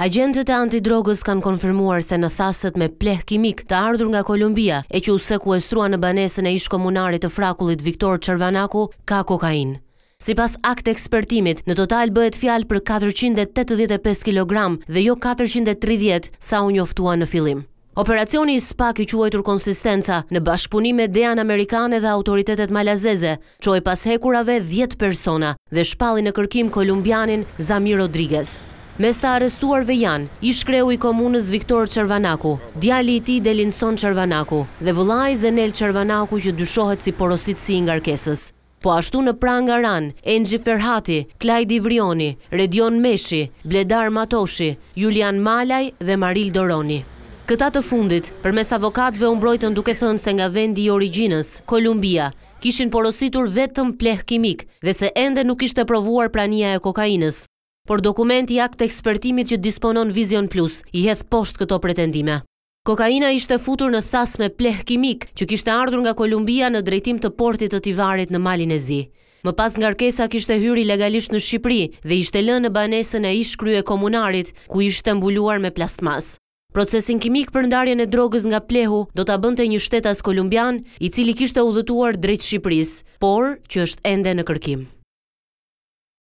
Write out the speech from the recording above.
Agentët e antidrogës kanë konfirmuar se në thasët me pleh kimik të ardhur nga Kolumbia e që u sekuestrua në banesën e komunarit të frakullit Viktor Cervanaku ka kokain. Si pas akt ekspertimit, në total bëhet fjal për 485 kg dhe jo 430 sa u njoftua në filim. Operacioni i SPAK i quajtur konsistenca në bashkëpunim me DEA amerikane dhe autoritetet malazeze, çoi pas hekurave 10 persona dhe shpalli në kërkim kolumbianin Zamir Rodriguez. Mes të arestuarve janë, ishkreu i komunës Viktor Qervanaku, djali i ti Delinson Qervanaku dhe vëllaj Zenel Qervanaku që dyshohet si porosit si nga rkesës. Po ashtu në pranga ran, Engji Ferhati, Klajdi Vrioni, Redion Meshi, Bledar Matoshi, Julian Malaj dhe Maril Doroni. Këta të fundit, për mes avokatve umbrojtën duke thënë se nga vendi i originës, Kolumbia, kishin porositur vetëm pleh kimik dhe se ende nuk ishte provuar prania e kokainës por dokumenti akt ekspertimit që disponon Vision Plus i hedh poshtë këto pretendime. Kokaina ishte futur në thas me pleh kimik që kishte ardhur nga Kolumbia në drejtim të portit të Tivarit në Malin e Zi. Më pas nga rkesa kishte hyri legalisht në Shqipëri dhe ishte lënë në banesën e ish krye komunarit ku ishte mbuluar me plastmas. Procesin kimik për ndarjen e drogës nga plehu do të abënte një shtetas kolumbian i cili kishte udhëtuar drejt Shqipëris, por që është ende në kërkim.